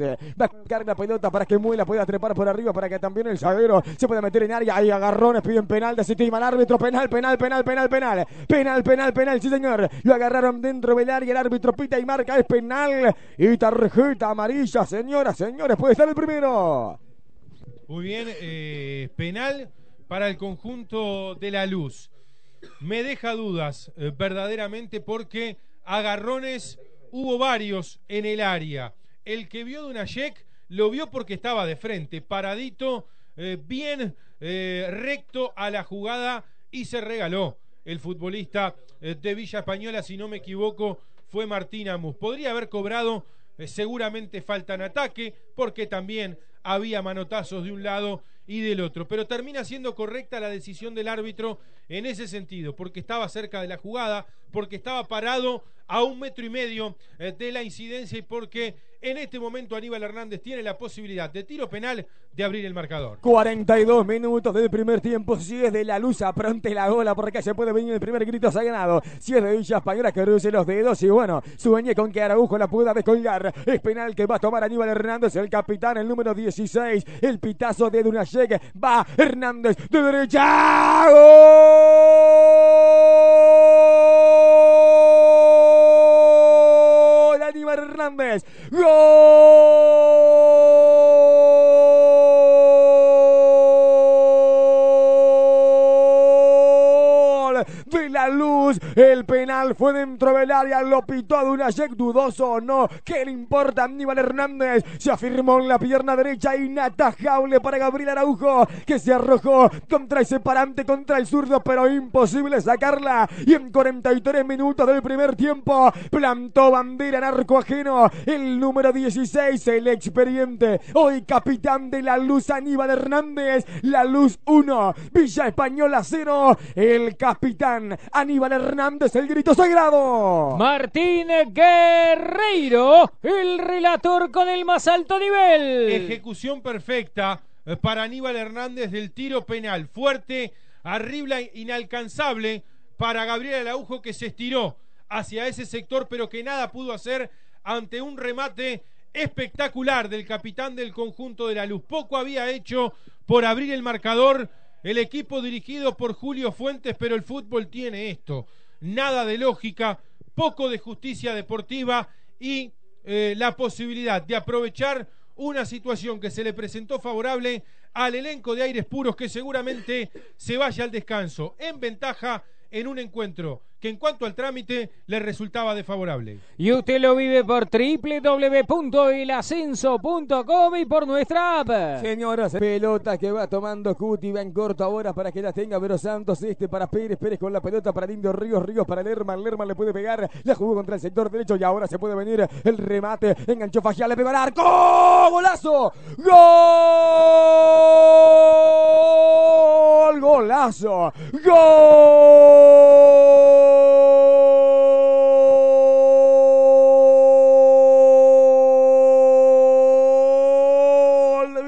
Va a la pelota para que Muela pueda trepar por arriba para que también el zaguero se pueda meter en área. Hay agarrones, piden penal, desestima el árbitro. Penal, penal, penal, penal, penal. Penal, penal, penal, sí señor. Lo agarraron dentro del área. El árbitro pita y marca, es penal. Y tarjeta amarilla, señoras, señores. Puede estar el primero. Muy bien, eh, penal para el conjunto de la luz. Me deja dudas eh, verdaderamente porque agarrones hubo varios en el área el que vio de Dunayek lo vio porque estaba de frente, paradito, eh, bien eh, recto a la jugada y se regaló el futbolista eh, de Villa Española, si no me equivoco, fue Martín Amus. Podría haber cobrado seguramente falta en ataque, porque también había manotazos de un lado y del otro. Pero termina siendo correcta la decisión del árbitro en ese sentido, porque estaba cerca de la jugada, porque estaba parado a un metro y medio eh, de la incidencia y porque en este momento Aníbal Hernández tiene la posibilidad de tiro penal de abrir el marcador. 42 minutos del primer tiempo. Si es de la luz, apronte la gola porque se puede venir el primer grito ganado. Si es de Villa Española, que reduce los dedos y bueno, sueñe con que Araujo la pueda descolgar. Es penal que va a tomar Aníbal Hernández, el capitán, el número 16. El pitazo de llegue, va Hernández de derecha. ¡Gol! Hernández. ¡Gol! luz. El penal fue dentro del área, lo pitó de una dudoso o no. ¿Qué le importa Aníbal Hernández? Se afirmó en la pierna derecha inatajable para Gabriel Araujo, que se arrojó contra ese separante, contra el zurdo, pero imposible sacarla. Y en 43 minutos del primer tiempo, plantó bandera en arco ajeno. El número 16, el experiente, hoy capitán de la luz Aníbal Hernández. La luz 1, Villa Española 0. El capitán Aníbal Hernández, el grito sagrado. Martín Guerreiro, el relator con el más alto nivel. Ejecución perfecta eh, para Aníbal Hernández del tiro penal. Fuerte, arriba, inalcanzable para Gabriel Araujo que se estiró hacia ese sector, pero que nada pudo hacer ante un remate espectacular del capitán del conjunto de la luz. Poco había hecho por abrir el marcador el equipo dirigido por Julio Fuentes, pero el fútbol tiene esto, nada de lógica, poco de justicia deportiva y eh, la posibilidad de aprovechar una situación que se le presentó favorable al elenco de aires puros que seguramente se vaya al descanso en ventaja en un encuentro en cuanto al trámite le resultaba desfavorable. Y usted lo vive por www.elascenso.com y por nuestra app. Señoras, pelota que va tomando Cuti, va en corto ahora para que la tenga Vero Santos, este para Pérez, Pérez con la pelota para Lindo Ríos, Ríos para Lerman, Lerman le puede pegar, la jugó contra el sector derecho y ahora se puede venir el remate, enganchó Fajial, le pegó al arco, golazo, gol, golazo, gol.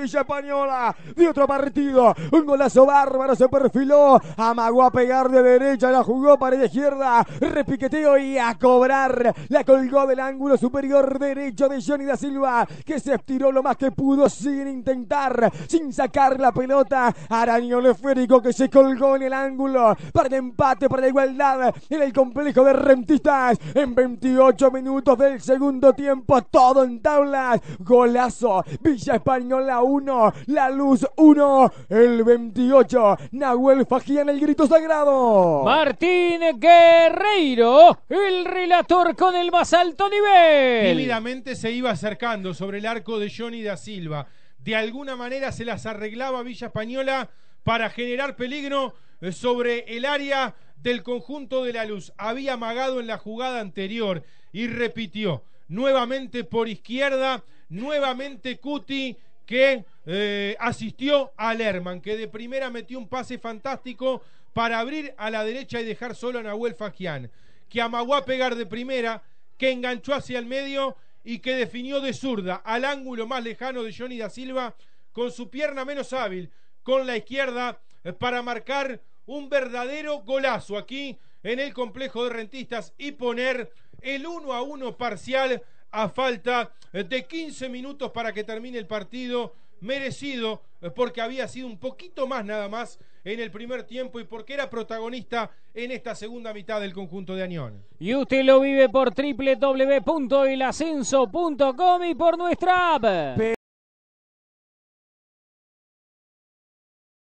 Villa Española de otro partido. Un golazo bárbaro se perfiló. Amagó a pegar de derecha, la jugó para la izquierda. Repiqueteo y a cobrar. La colgó del ángulo superior derecho de Johnny da Silva, que se estiró lo más que pudo sin intentar, sin sacar la pelota. Arañón esférico que se colgó en el ángulo para el empate, para la igualdad en el complejo de rentistas. En 28 minutos del segundo tiempo, todo en tablas. Golazo. Villa Española 1. La Luz 1, el 28, Nahuel en el grito sagrado. Martín Guerreiro, el relator con el más alto nivel. Tímidamente se iba acercando sobre el arco de Johnny da Silva. De alguna manera se las arreglaba Villa Española para generar peligro sobre el área del conjunto de la luz. Había amagado en la jugada anterior y repitió. Nuevamente por izquierda, nuevamente Cuti que eh, asistió a Lerman, que de primera metió un pase fantástico para abrir a la derecha y dejar solo a Nahuel Fagián, que amagó a pegar de primera, que enganchó hacia el medio y que definió de zurda al ángulo más lejano de Johnny da Silva con su pierna menos hábil, con la izquierda, eh, para marcar un verdadero golazo aquí en el complejo de rentistas y poner el 1 a 1 parcial a falta de 15 minutos para que termine el partido merecido eh, porque había sido un poquito más nada más en el primer tiempo y porque era protagonista en esta segunda mitad del conjunto de Añón. Y usted lo vive por www.elascenso.com y por nuestra app.